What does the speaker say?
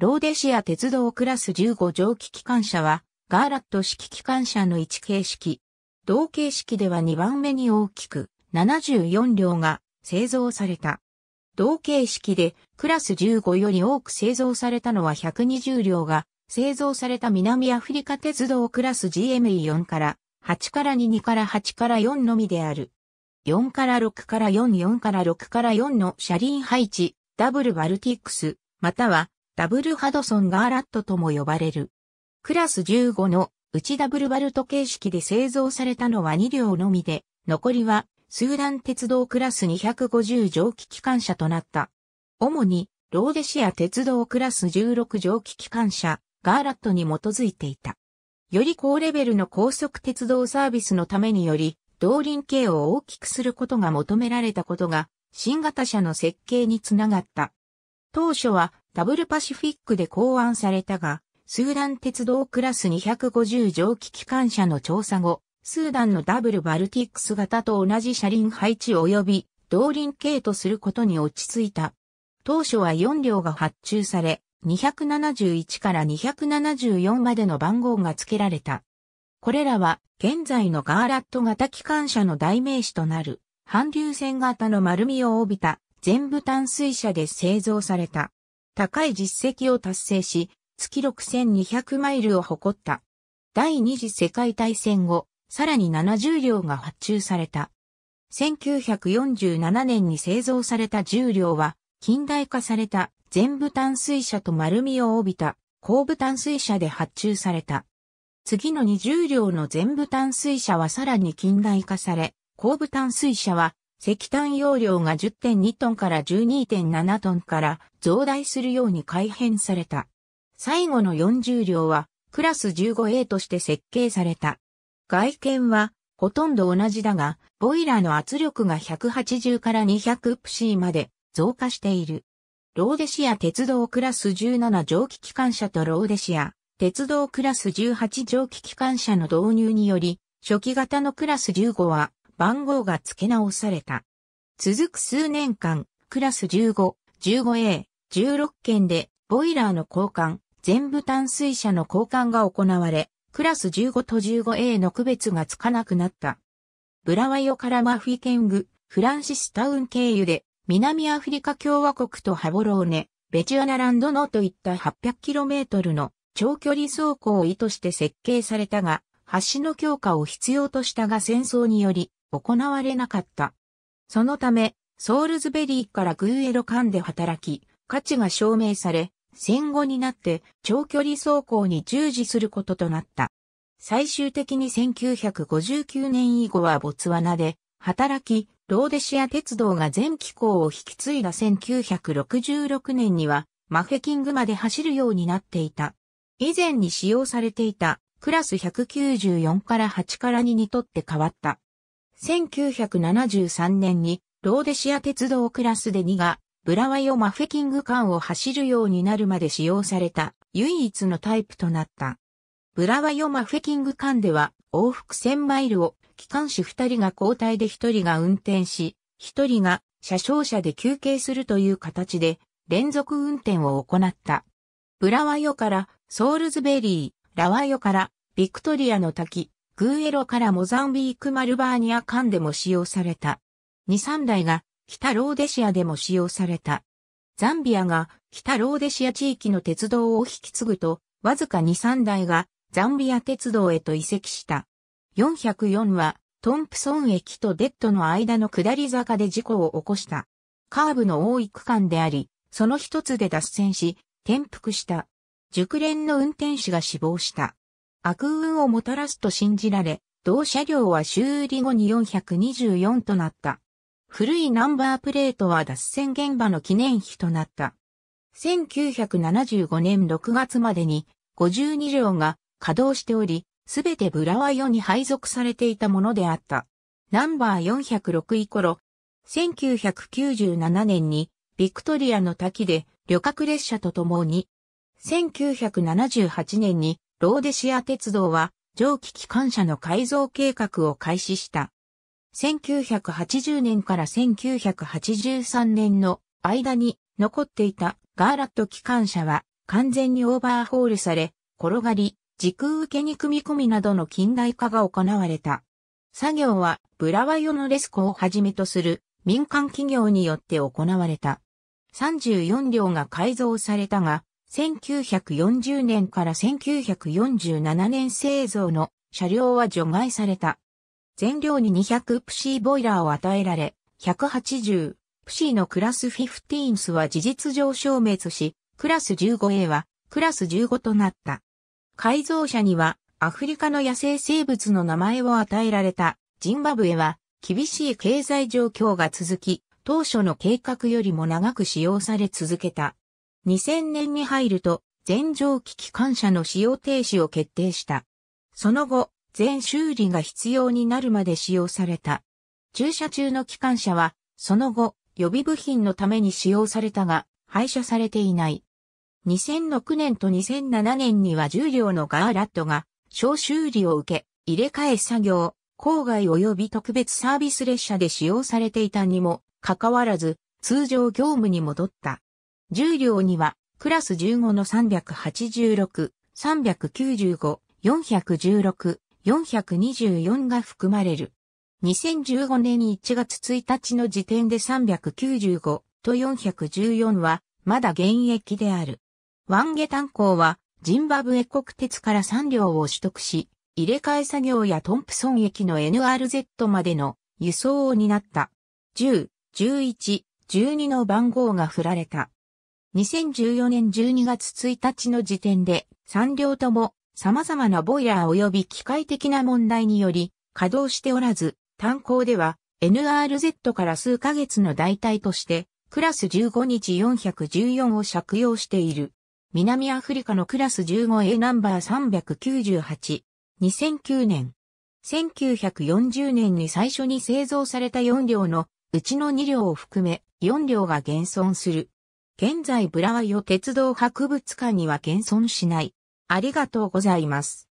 ローデシア鉄道クラス15蒸気機関車は、ガーラット式機関車の1形式。同形式では2番目に大きく、74両が製造された。同形式でクラス15より多く製造されたのは120両が製造された南アフリカ鉄道クラス GME4 から8から22から8から4のみである。4から6から44から6から4の車輪配置、ダブルバルティックス、またはダブルハドソンガーラットとも呼ばれる。クラス15の内ダブルバルト形式で製造されたのは2両のみで、残りはスーダン鉄道クラス250蒸気機関車となった。主にローデシア鉄道クラス16蒸気機関車ガーラットに基づいていた。より高レベルの高速鉄道サービスのためにより、動輪形を大きくすることが求められたことが、新型車の設計につながった。当初はダブルパシフィックで考案されたが、スーダン鉄道クラス250蒸気機関車の調査後、スーダンのダブルバルティックス型と同じ車輪配置及び動輪系とすることに落ち着いた。当初は4両が発注され、271から274までの番号が付けられた。これらは現在のガーラット型機関車の代名詞となる、反流線型の丸みを帯びた全部淡水車で製造された。高い実績を達成し、月6200マイルを誇った。第二次世界大戦後、さらに70両が発注された。1947年に製造された10両は、近代化された全部淡水車と丸みを帯びた後部淡水車で発注された。次の20両の全部淡水車はさらに近代化され、後部淡水車は石炭容量が10.2トンから12.7トンから増大するように改変された。最後の40両はクラス 15A として設計された。外見はほとんど同じだが、ボイラーの圧力が180から200プシーまで増加している。ローデシア鉄道クラス17蒸気機関車とローデシア鉄道クラス18蒸気機関車の導入により、初期型のクラス15は番号が付け直された。続く数年間、クラス15、15A、16件で、ボイラーの交換、全部淡水車の交換が行われ、クラス15と 15A の区別がつかなくなった。ブラワヨからマフィケング、フランシスタウン経由で、南アフリカ共和国とハボローネ、ベチュアナランドのといった 800km の長距離走行を意図して設計されたが、橋の強化を必要としたが戦争により行われなかった。そのため、ソールズベリーからグーエロ間で働き、価値が証明され、戦後になって長距離走行に従事することとなった。最終的に1959年以後はボツワナで働き、ローデシア鉄道が全機構を引き継いだ1966年にはマフェキングまで走るようになっていた。以前に使用されていたクラス194から8から2にとって変わった。1973年にローデシア鉄道クラスで2がブラワヨマフェキング間を走るようになるまで使用された唯一のタイプとなった。ブラワヨマフェキング間では往復1000マイルを機関士2人が交代で1人が運転し、1人が車掌車で休憩するという形で連続運転を行った。ブラワヨからソールズベリー、ラワヨからビクトリアの滝、グーエロからモザンビークマルバーニア間でも使用された。23台が北ローデシアでも使用された。ザンビアが北ローデシア地域の鉄道を引き継ぐと、わずか23台がザンビア鉄道へと移籍した。404はトンプソン駅とデッドの間の下り坂で事故を起こした。カーブの多い区間であり、その一つで脱線し、転覆した。熟練の運転手が死亡した。悪運をもたらすと信じられ、同車両は修理後に424となった。古いナンバープレートは脱線現場の記念碑となった。1975年6月までに52両が稼働しており、すべてブラワヨに配属されていたものであった。ナンバー406以頃、1997年にビクトリアの滝で旅客列車とともに、1978年にローデシア鉄道は蒸気機関車の改造計画を開始した。1980年から1983年の間に残っていたガーラット機関車は完全にオーバーホールされ、転がり、時空受けに組み込みなどの近代化が行われた。作業はブラワヨのレスコをはじめとする民間企業によって行われた。34両が改造されたが、1940年から1947年製造の車両は除外された。全量に200プシーボイラーを与えられ、180プシーのクラス15スは事実上消滅し、クラス 15A はクラス15となった。改造車にはアフリカの野生生物の名前を与えられたジンバブエは厳しい経済状況が続き、当初の計画よりも長く使用され続けた。2000年に入ると、全蒸気機関車の使用停止を決定した。その後、全修理が必要になるまで使用された。駐車中の機関車は、その後、予備部品のために使用されたが、廃車されていない。2006年と2007年には重量のガーラットが、小修理を受け、入れ替え作業、郊外及び特別サービス列車で使用されていたにも、かかわらず、通常業務に戻った。10両には、クラス15の386、395、416、424が含まれる。2015年1月1日の時点で395と414はまだ現役である。ワンゲ炭鉱はジンバブエ国鉄から3両を取得し、入れ替え作業やトンプソン駅の NRZ までの輸送を担った。10、11、12の番号が振られた。2014年12月1日の時点で、3両とも様々なボイラー及び機械的な問題により稼働しておらず、炭鉱では NRZ から数ヶ月の代替として、クラス15日414を借用している。南アフリカのクラス 15A ナンバー398。2009年。1940年に最初に製造された4両のうちの2両を含め4両が減存する。現在ブラワイを鉄道博物館には現存しない。ありがとうございます。